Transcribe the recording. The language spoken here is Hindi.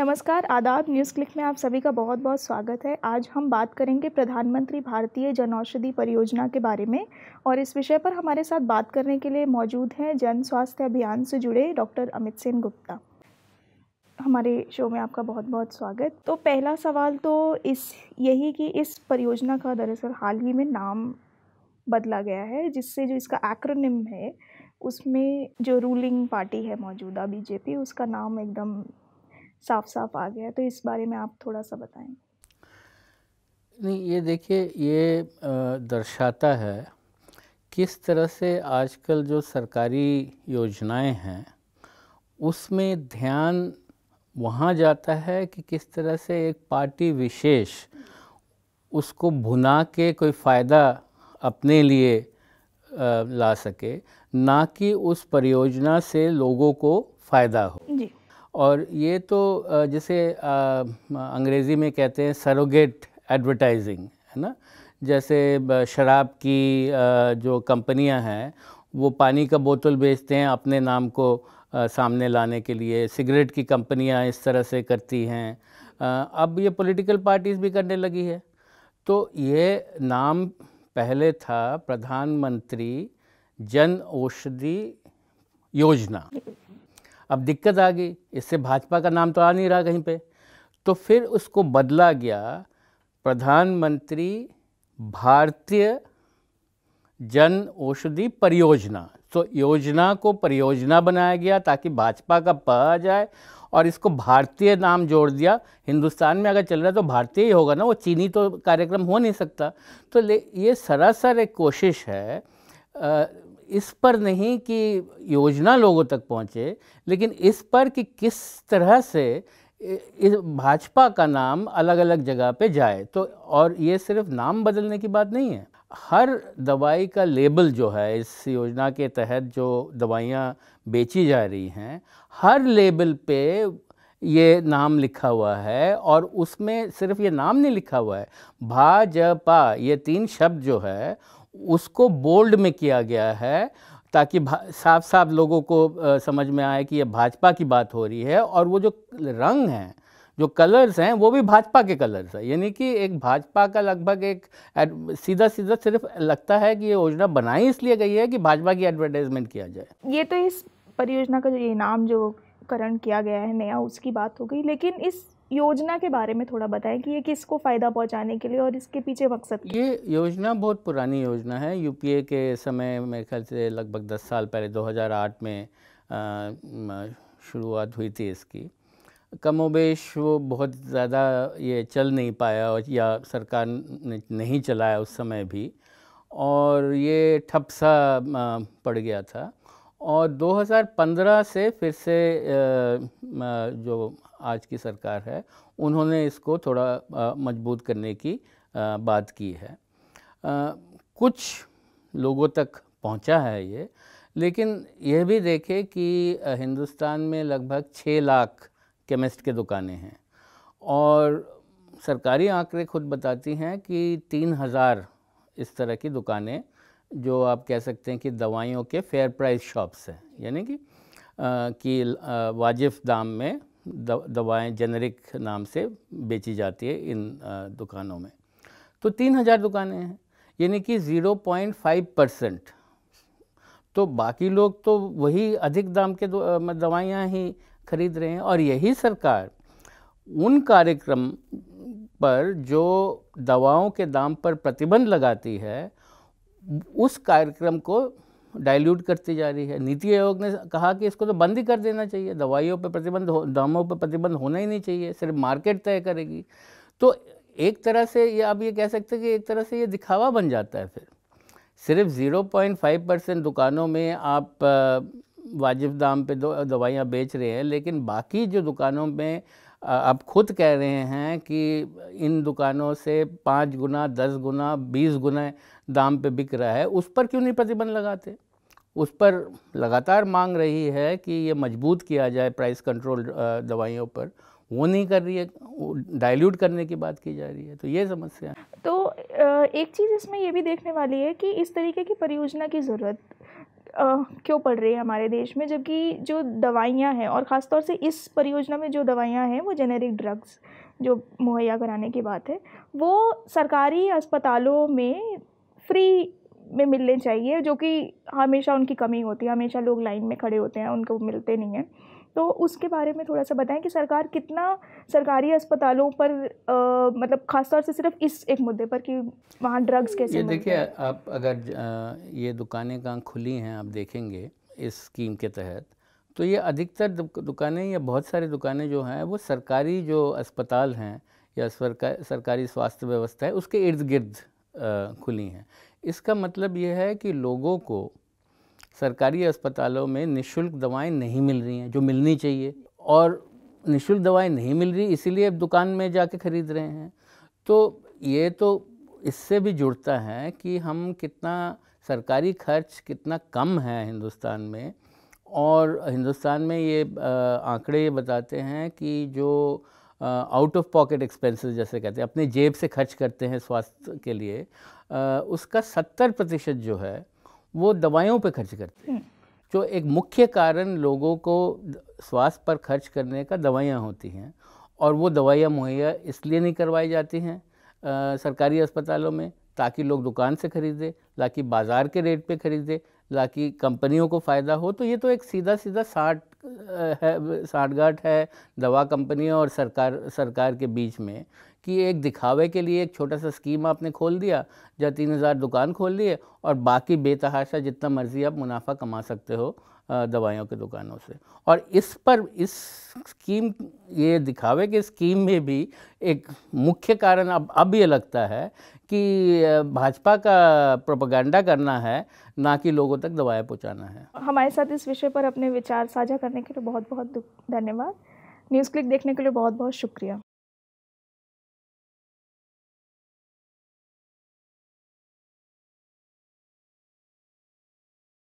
नमस्कार आदाब न्यूज़ क्लिक में आप सभी का बहुत बहुत स्वागत है आज हम बात करेंगे प्रधानमंत्री भारतीय औषधि परियोजना के बारे में और इस विषय पर हमारे साथ बात करने के लिए मौजूद हैं जन स्वास्थ्य अभियान से जुड़े डॉक्टर अमित सेन गुप्ता हमारे शो में आपका बहुत बहुत स्वागत तो पहला सवाल तो इस यही कि इस परियोजना का दरअसल हाल ही में नाम बदला गया है जिससे जो इसका एक्रोनिम है उसमें जो रूलिंग पार्टी है मौजूदा बीजेपी उसका नाम एकदम साफ साफ आ गया है तो इस बारे में आप थोड़ा सा बताएं नहीं ये देखिए ये दर्शाता है किस तरह से आजकल जो सरकारी योजनाएं हैं उसमें ध्यान वहाँ जाता है कि किस तरह से एक पार्टी विशेष उसको भुना के कोई फ़ायदा अपने लिए ला सके ना कि उस परियोजना से लोगों को फ़ायदा हो जी और ये तो जिसे अंग्रेज़ी में कहते हैं सरोगेट एडवर्टाइजिंग है ना जैसे शराब की जो कंपनियां हैं वो पानी का बोतल बेचते हैं अपने नाम को सामने लाने के लिए सिगरेट की कंपनियां इस तरह से करती हैं अब ये पॉलिटिकल पार्टीज़ भी करने लगी है तो ये नाम पहले था प्रधानमंत्री जन औषधि योजना अब दिक्कत आ गई इससे भाजपा का नाम तो आ नहीं रहा कहीं पे तो फिर उसको बदला गया प्रधानमंत्री भारतीय जन औषधि परियोजना तो योजना को परियोजना बनाया गया ताकि भाजपा का प आ जाए और इसको भारतीय नाम जोड़ दिया हिंदुस्तान में अगर चल रहा है तो भारतीय ही होगा ना वो चीनी तो कार्यक्रम हो नहीं सकता तो ले ये सरासर एक कोशिश है इस पर नहीं कि योजना लोगों तक पहुंचे लेकिन इस पर कि किस तरह से इस भाजपा का नाम अलग अलग जगह पे जाए तो और ये सिर्फ नाम बदलने की बात नहीं है हर दवाई का लेबल जो है इस योजना के तहत जो दवाइयाँ बेची जा रही हैं हर लेबल पे ये नाम लिखा हुआ है और उसमें सिर्फ ये नाम नहीं लिखा हुआ है भाजपा ये तीन शब्द जो है उसको बोल्ड में किया गया है ताकि साफ साफ लोगों को आ, समझ में आए कि ये भाजपा की बात हो रही है और वो जो रंग हैं जो कलर्स हैं वो भी भाजपा के कलर्स हैं यानी कि एक भाजपा का लगभग एक सीधा सीधा सिर्फ लगता है कि ये योजना बनाई इसलिए गई है कि भाजपा की एडवर्टाइजमेंट किया जाए ये तो इस परियोजना का ये इनाम जो करण किया गया है नया उसकी बात हो गई लेकिन इस योजना के बारे में थोड़ा बताएं कि ये किसको फ़ायदा पहुंचाने के लिए और इसके पीछे मकसद ये योजना बहुत पुरानी योजना है यूपीए के समय मेरे ख्याल से लगभग दस साल पहले 2008 में शुरुआत हुई थी इसकी कमोबेश वो बहुत ज़्यादा ये चल नहीं पाया और या सरकार ने नहीं चलाया उस समय भी और ये ठप सा पड़ गया था और 2015 से फिर से जो आज की सरकार है उन्होंने इसको थोड़ा मजबूत करने की बात की है कुछ लोगों तक पहुंचा है ये लेकिन यह भी देखें कि हिंदुस्तान में लगभग छः लाख केमिस्ट के दुकानें हैं और सरकारी आंकड़े खुद बताती हैं कि तीन हज़ार इस तरह की दुकानें जो आप कह सकते हैं कि दवाइयों के फेयर प्राइस शॉप्स हैं यानी कि कि वाजिफ दाम में दवाएं जेनरिक नाम से बेची जाती है इन दुकानों में तो तीन हज़ार दुकानें हैं यानी कि ज़ीरो पॉइंट फाइव परसेंट तो बाकी लोग तो वही अधिक दाम के दवाइयाँ ही खरीद रहे हैं और यही सरकार उन कार्यक्रम पर जो दवाओं के दाम पर प्रतिबंध लगाती है उस कार्यक्रम को डाइल्यूट करती जा रही है नीति आयोग ने कहा कि इसको तो बंद ही कर देना चाहिए दवाइयों पर प्रतिबंध हो दामों पर प्रतिबंध होना ही नहीं चाहिए सिर्फ मार्केट तय करेगी तो एक तरह से ये आप ये कह सकते हैं कि एक तरह से ये दिखावा बन जाता है फिर सिर्फ 0.5 परसेंट दुकानों में आप वाजिब दाम पे दवाइयाँ बेच रहे हैं लेकिन बाकी जो दुकानों में आप खुद कह रहे हैं कि इन दुकानों से पाँच गुना दस गुना बीस गुना दाम पे बिक रहा है उस पर क्यों नहीं प्रतिबंध लगाते उस पर लगातार मांग रही है कि ये मजबूत किया जाए प्राइस कंट्रोल दवाइयों पर वो नहीं कर रही है डाइल्यूट करने की बात की जा रही है तो ये समस्या है तो एक चीज़ इसमें यह भी देखने वाली है कि इस तरीके की परियोजना की ज़रूरत क्यों पड़ रही है हमारे देश में जबकि जो दवाइयाँ हैं और ख़ासतौर से इस परियोजना में जो दवाइयाँ हैं वो जेनेरिक ड्रग्स जो मुहैया कराने की बात है वो सरकारी अस्पतालों में फ्री में मिलने चाहिए जो कि हमेशा उनकी कमी होती है हमेशा लोग लाइन में खड़े होते हैं उनको मिलते नहीं हैं तो उसके बारे में थोड़ा सा बताएं कि सरकार कितना सरकारी अस्पतालों पर आ, मतलब ख़ासतौर से सिर्फ इस एक मुद्दे पर कि वहाँ ड्रग्स कैसे ये देखिए आप अगर ये दुकानें कहाँ खुली हैं आप देखेंगे इस स्कीम के तहत तो ये अधिकतर दुकानें या बहुत सारी दुकानें जो हैं वो सरकारी जो अस्पताल हैं या सरकार सरकारी स्वास्थ्य व्यवस्था है उसके इर्द गिर्द खुली हैं इसका मतलब ये है कि लोगों को सरकारी अस्पतालों में निशुल्क दवाएं नहीं मिल रही हैं जो मिलनी चाहिए और निशुल्क दवाएं नहीं मिल रही इसीलिए अब दुकान में जाके ख़रीद रहे हैं तो ये तो इससे भी जुड़ता है कि हम कितना सरकारी खर्च कितना कम है हिंदुस्तान में और हिंदुस्तान में ये आंकड़े ये बताते हैं कि जो आउट ऑफ पॉकेट एक्सपेंसेस जैसे कहते हैं अपने जेब से खर्च करते हैं स्वास्थ्य के लिए आ, उसका सत्तर प्रतिशत जो है वो दवाइयों पे खर्च करते हैं जो एक मुख्य कारण लोगों को स्वास्थ्य पर खर्च करने का दवाइयाँ होती हैं और वो दवाइयाँ मुहैया इसलिए नहीं करवाई जाती हैं सरकारी अस्पतालों में ताकि लोग दुकान से खरीदें ताकि बाज़ार के रेट पे खरीदें ताकि कंपनियों को फ़ायदा हो तो ये तो एक सीधा सीधा साठ है साठगाठ है दवा कंपनियों और सरकार सरकार के बीच में कि एक दिखावे के लिए एक छोटा सा स्कीम आपने खोल दिया जहाँ तीन हज़ार दुकान खोल दिए और बाकी बेतहाशा जितना मर्ज़ी आप मुनाफा कमा सकते हो दवाइयों के दुकानों से और इस पर इस स्कीम ये दिखावे के स्कीम में भी एक मुख्य कारण अब अब ये लगता है कि भाजपा का प्रोपागेंडा करना है ना कि लोगों तक दवाएं पहुंचाना है हमारे साथ इस विषय पर अपने विचार साझा करने के लिए बहुत बहुत धन्यवाद न्यूज़ क्लिक देखने के लिए बहुत बहुत शुक्रिया